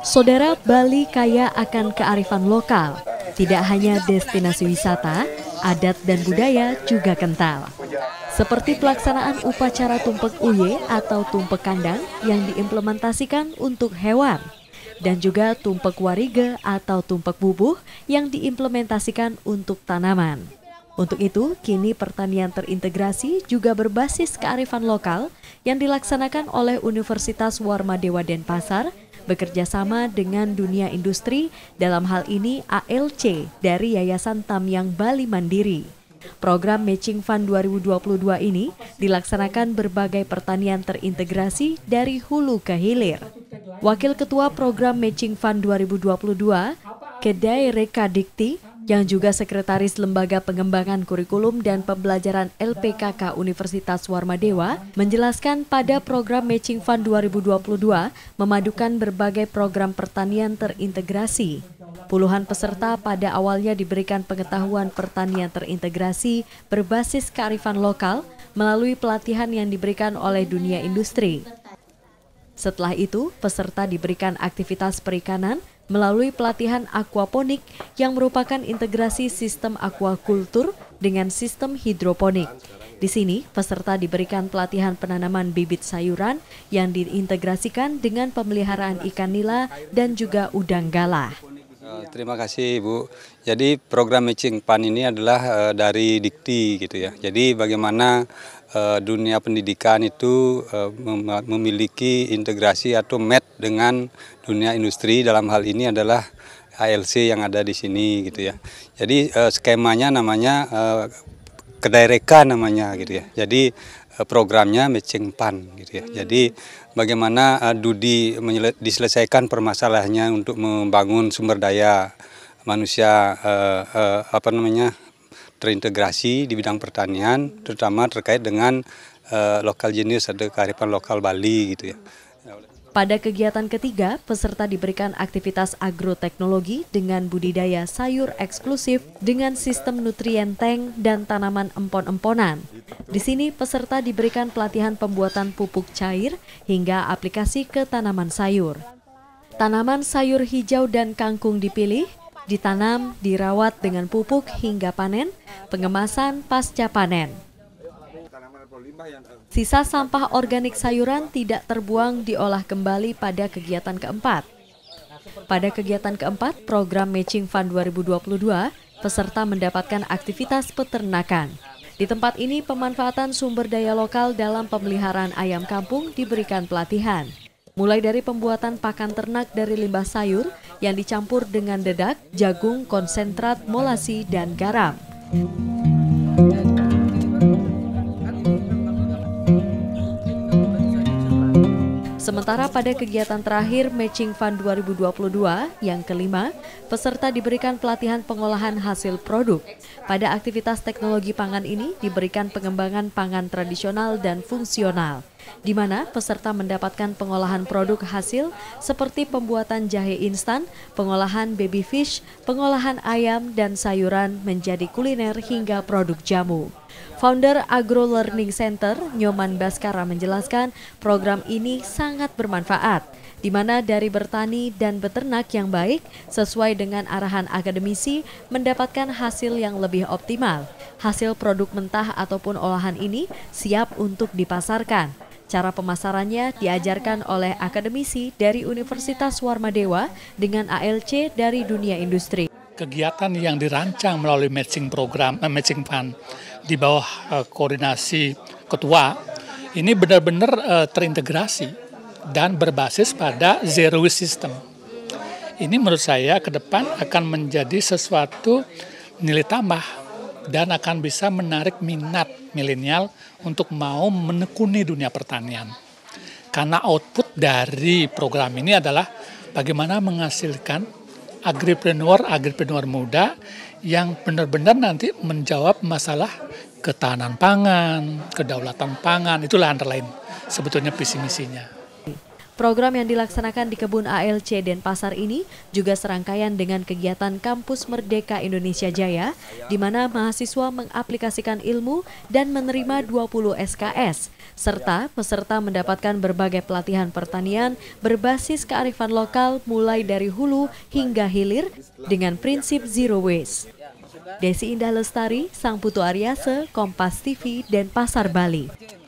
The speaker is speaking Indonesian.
Saudara Bali kaya akan kearifan lokal. Tidak hanya destinasi wisata, adat dan budaya juga kental. Seperti pelaksanaan upacara tumpek uye atau tumpek kandang yang diimplementasikan untuk hewan dan juga tumpek warige atau tumpek bubuh yang diimplementasikan untuk tanaman. Untuk itu, kini pertanian terintegrasi juga berbasis kearifan lokal yang dilaksanakan oleh Universitas Dewa Denpasar bekerjasama dengan dunia industri dalam hal ini ALC dari Yayasan Tamyang Bali Mandiri. Program Matching Fund 2022 ini dilaksanakan berbagai pertanian terintegrasi dari hulu ke hilir. Wakil Ketua Program Matching Fund 2022, Kedai Reka Dikti, yang juga Sekretaris Lembaga Pengembangan Kurikulum dan Pembelajaran LPKK Universitas Warmadewa, menjelaskan pada program Matching Fund 2022 memadukan berbagai program pertanian terintegrasi. Puluhan peserta pada awalnya diberikan pengetahuan pertanian terintegrasi berbasis kearifan lokal melalui pelatihan yang diberikan oleh dunia industri. Setelah itu, peserta diberikan aktivitas perikanan melalui pelatihan aquaponik yang merupakan integrasi sistem aquakultur dengan sistem hidroponik. Di sini, peserta diberikan pelatihan penanaman bibit sayuran yang diintegrasikan dengan pemeliharaan ikan nila dan juga udang galah. Iya. Eh, terima kasih Ibu. Jadi program matching PAN ini adalah uh, dari Dikti gitu ya. Jadi bagaimana uh, dunia pendidikan itu uh, memiliki integrasi atau met dengan dunia industri dalam hal ini adalah ALC yang ada di sini gitu ya. Jadi uh, skemanya namanya uh, namanya gitu ya. Jadi Eh, programnya matching pan gitu ya. Hmm. Jadi bagaimana uh, Dudi diselesaikan permasalahannya untuk membangun sumber daya manusia uh, uh, apa namanya terintegrasi di bidang pertanian terutama terkait dengan uh, lokal jenis atau kearifan lokal Bali gitu ya. Pada kegiatan ketiga, peserta diberikan aktivitas agroteknologi dengan budidaya sayur eksklusif dengan sistem nutrien tank dan tanaman empon-emponan. Di sini, peserta diberikan pelatihan pembuatan pupuk cair hingga aplikasi ke tanaman sayur. Tanaman sayur hijau dan kangkung dipilih, ditanam, dirawat dengan pupuk hingga panen, pengemasan pasca panen. Sisa sampah organik sayuran tidak terbuang diolah kembali pada kegiatan keempat. Pada kegiatan keempat, program Matching Fund 2022, peserta mendapatkan aktivitas peternakan. Di tempat ini, pemanfaatan sumber daya lokal dalam pemeliharaan ayam kampung diberikan pelatihan. Mulai dari pembuatan pakan ternak dari limbah sayur yang dicampur dengan dedak, jagung, konsentrat, molasi, dan garam. Sementara pada kegiatan terakhir Matching Fund 2022 yang kelima, peserta diberikan pelatihan pengolahan hasil produk. Pada aktivitas teknologi pangan ini diberikan pengembangan pangan tradisional dan fungsional di mana peserta mendapatkan pengolahan produk hasil seperti pembuatan jahe instan, pengolahan baby fish, pengolahan ayam dan sayuran menjadi kuliner hingga produk jamu. Founder Agro Learning Center, Nyoman Baskara menjelaskan program ini sangat bermanfaat di mana dari bertani dan beternak yang baik sesuai dengan arahan akademisi mendapatkan hasil yang lebih optimal. Hasil produk mentah ataupun olahan ini siap untuk dipasarkan. Cara pemasarannya diajarkan oleh akademisi dari Universitas Warmadewa dengan ALC dari dunia industri. Kegiatan yang dirancang melalui matching program, eh, matching fund di bawah eh, koordinasi ketua ini benar-benar eh, terintegrasi dan berbasis pada zero waste system. Ini menurut saya ke depan akan menjadi sesuatu nilai tambah dan akan bisa menarik minat milenial untuk mau menekuni dunia pertanian. Karena output dari program ini adalah bagaimana menghasilkan agripreneur, agripreneur muda yang benar-benar nanti menjawab masalah ketahanan pangan, kedaulatan pangan, itulah antara lain sebetulnya visi misinya. Program yang dilaksanakan di kebun ALC Denpasar ini juga serangkaian dengan kegiatan Kampus Merdeka Indonesia Jaya, di mana mahasiswa mengaplikasikan ilmu dan menerima 20 SKS, serta peserta mendapatkan berbagai pelatihan pertanian berbasis kearifan lokal mulai dari hulu hingga hilir dengan prinsip zero waste. Desi Indah Lestari, Sang Putu Ariase, Kompas TV, dan Bali.